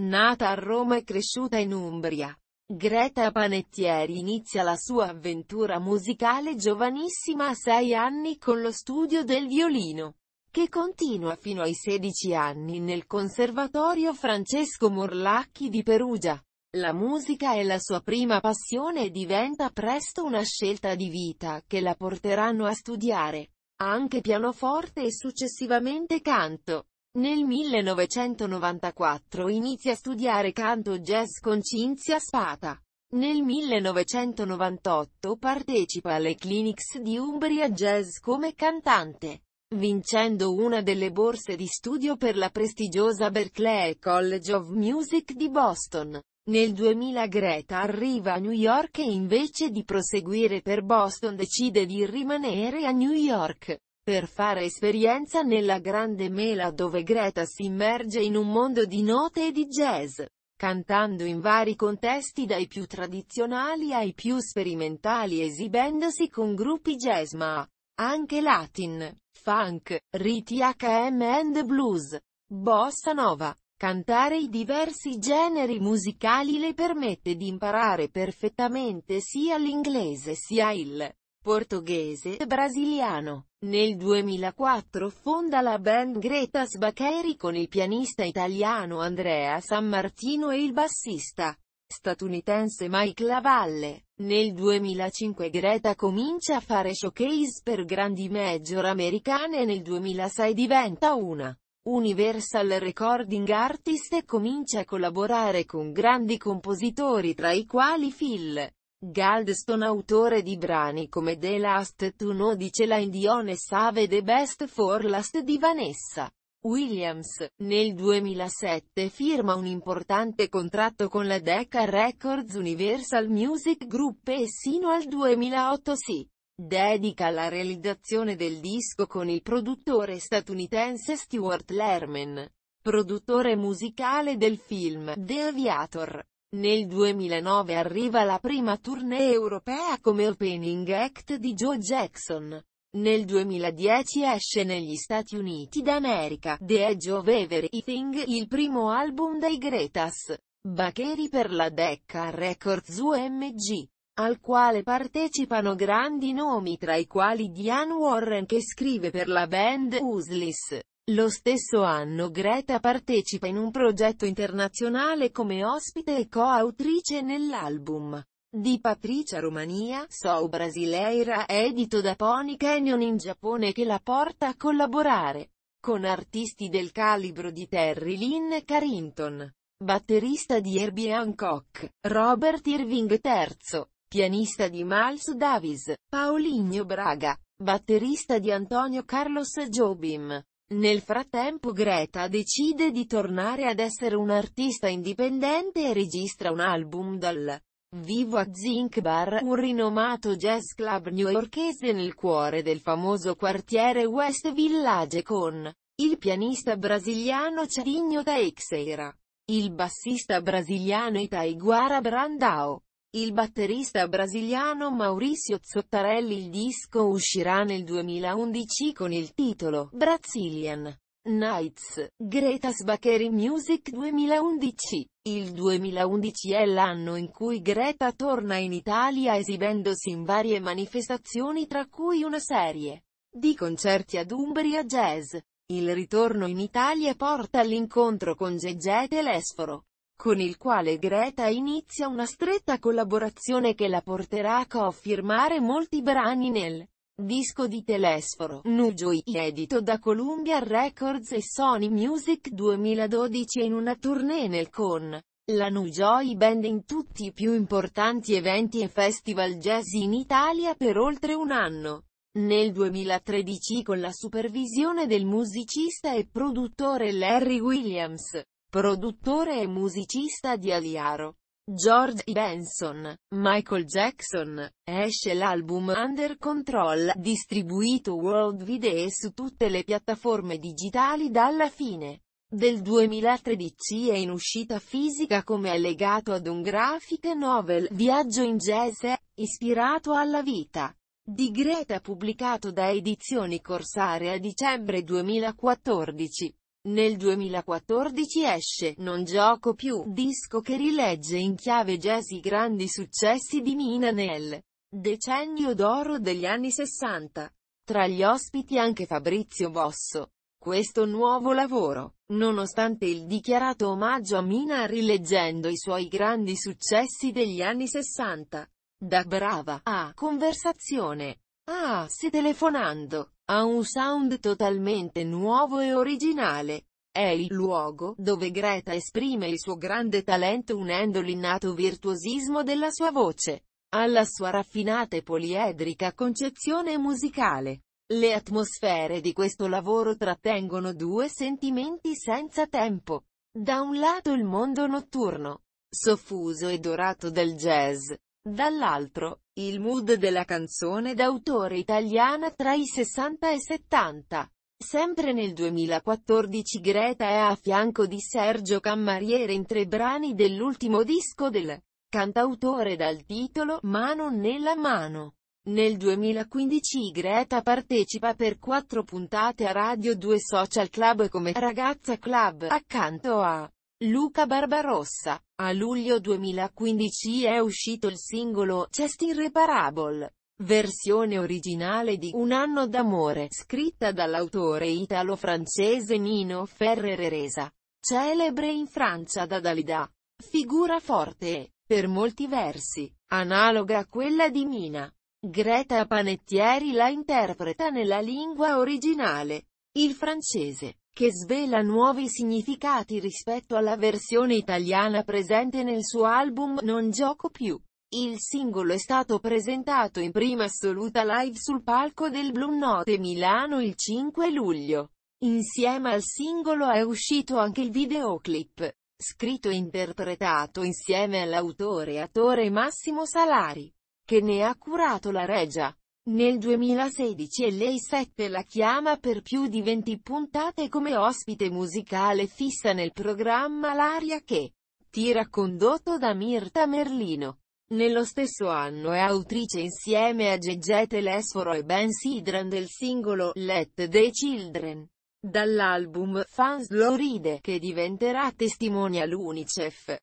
Nata a Roma e cresciuta in Umbria, Greta Panettieri inizia la sua avventura musicale giovanissima a 6 anni con lo studio del violino, che continua fino ai 16 anni nel Conservatorio Francesco Morlacchi di Perugia. La musica è la sua prima passione e diventa presto una scelta di vita che la porteranno a studiare anche pianoforte e successivamente canto. Nel 1994 inizia a studiare canto jazz con Cinzia Spata. Nel 1998 partecipa alle clinics di Umbria Jazz come cantante, vincendo una delle borse di studio per la prestigiosa Berklee College of Music di Boston. Nel 2000 Greta arriva a New York e invece di proseguire per Boston decide di rimanere a New York per fare esperienza nella Grande Mela dove Greta si immerge in un mondo di note e di jazz, cantando in vari contesti dai più tradizionali ai più sperimentali esibendosi con gruppi jazz ma anche latin, funk, riti HM and blues, bossa nova. Cantare i diversi generi musicali le permette di imparare perfettamente sia l'inglese sia il portoghese e brasiliano. Nel 2004 fonda la band Greta Sbaccheri con il pianista italiano Andrea San Martino e il bassista statunitense Mike Lavalle. Nel 2005 Greta comincia a fare showcase per grandi major americane e nel 2006 diventa una Universal Recording Artist e comincia a collaborare con grandi compositori tra i quali Phil Goldstone autore di brani come The Last To Know di Celine Dion e Save The Best For Last di Vanessa. Williams, nel 2007 firma un importante contratto con la Decca Records Universal Music Group e sino al 2008 si dedica alla realizzazione del disco con il produttore statunitense Stuart Lerman, produttore musicale del film The Aviator. Nel 2009 arriva la prima tournée europea come opening act di Joe Jackson. Nel 2010 esce negli Stati Uniti d'America The Edge of Everything, il primo album dei Gretas. Bacheri per la Decca Records UMG, al quale partecipano grandi nomi tra i quali Diane Warren che scrive per la band Useless. Lo stesso anno Greta partecipa in un progetto internazionale come ospite e coautrice nell'album di Patricia Romania, Sou Brasileira, edito da Pony Canyon in Giappone che la porta a collaborare con artisti del calibro di Terry Lynn Carrington, batterista di Herbie Hancock, Robert Irving III, pianista di Miles Davis, Paulinho Braga, batterista di Antonio Carlos Jobim, nel frattempo Greta decide di tornare ad essere un'artista indipendente e registra un album dal vivo a Zinc Bar, un rinomato jazz club newyorkese nel cuore del famoso quartiere West Village con il pianista brasiliano Charinho Teixeira, il bassista brasiliano Itaiguara Brandao, il batterista brasiliano Maurizio Zottarelli il disco uscirà nel 2011 con il titolo Brazilian Nights, Gretas Bakery Music 2011. Il 2011 è l'anno in cui Greta torna in Italia esibendosi in varie manifestazioni tra cui una serie di concerti ad Umbria Jazz. Il ritorno in Italia porta all'incontro con Gegete Lesforo, con il quale Greta inizia una stretta collaborazione che la porterà a co-firmare molti brani nel disco di Telesforo, Nujoi, edito da Columbia Records e Sony Music 2012 in una tournée nel con la Nujoi Band in tutti i più importanti eventi e festival jazz in Italia per oltre un anno. Nel 2013 con la supervisione del musicista e produttore Larry Williams. Produttore e musicista di Aliaro. George Benson, Michael Jackson, esce l'album Under Control, distribuito worldwide su tutte le piattaforme digitali dalla fine del 2013 e in uscita fisica come allegato ad un graphic novel, Viaggio in jazz, ispirato alla vita di Greta pubblicato da Edizioni Corsare a dicembre 2014. Nel 2014 esce Non gioco più, disco che rilegge in chiave jazz i grandi successi di Mina nel decennio d'oro degli anni 60. Tra gli ospiti anche Fabrizio Bosso. Questo nuovo lavoro, nonostante il dichiarato omaggio a Mina rileggendo i suoi grandi successi degli anni 60, da brava a conversazione a ah, se telefonando ha un sound totalmente nuovo e originale. È il luogo dove Greta esprime il suo grande talento unendo l'innato virtuosismo della sua voce alla sua raffinata e poliedrica concezione musicale. Le atmosfere di questo lavoro trattengono due sentimenti senza tempo. Da un lato il mondo notturno, soffuso e dorato del jazz, Dall'altro, il mood della canzone d'autore italiana tra i 60 e 70. Sempre nel 2014 Greta è a fianco di Sergio Cammariere in tre brani dell'ultimo disco del cantautore dal titolo Mano nella mano. Nel 2015 Greta partecipa per quattro puntate a Radio 2 Social Club come Ragazza Club, accanto a Luca Barbarossa. A luglio 2015 è uscito il singolo Just Irreparable, versione originale di Un anno d'amore, scritta dall'autore italo-francese Nino Ferrere resa celebre in Francia da Dalida. Figura forte e, per molti versi, analoga a quella di Mina. Greta Panettieri la interpreta nella lingua originale, il francese che svela nuovi significati rispetto alla versione italiana presente nel suo album Non gioco più. Il singolo è stato presentato in prima assoluta live sul palco del Blue Note Milano il 5 luglio. Insieme al singolo è uscito anche il videoclip, scritto e interpretato insieme all'autore e attore Massimo Salari, che ne ha curato la regia. Nel 2016 lei sette la chiama per più di 20 puntate come ospite musicale fissa nel programma L'aria che tira condotto da Mirta Merlino. Nello stesso anno è autrice insieme a Gegè Telesforo e Ben Sidran del singolo Let the Children. Dall'album Fans lo ride che diventerà testimonial Unicef.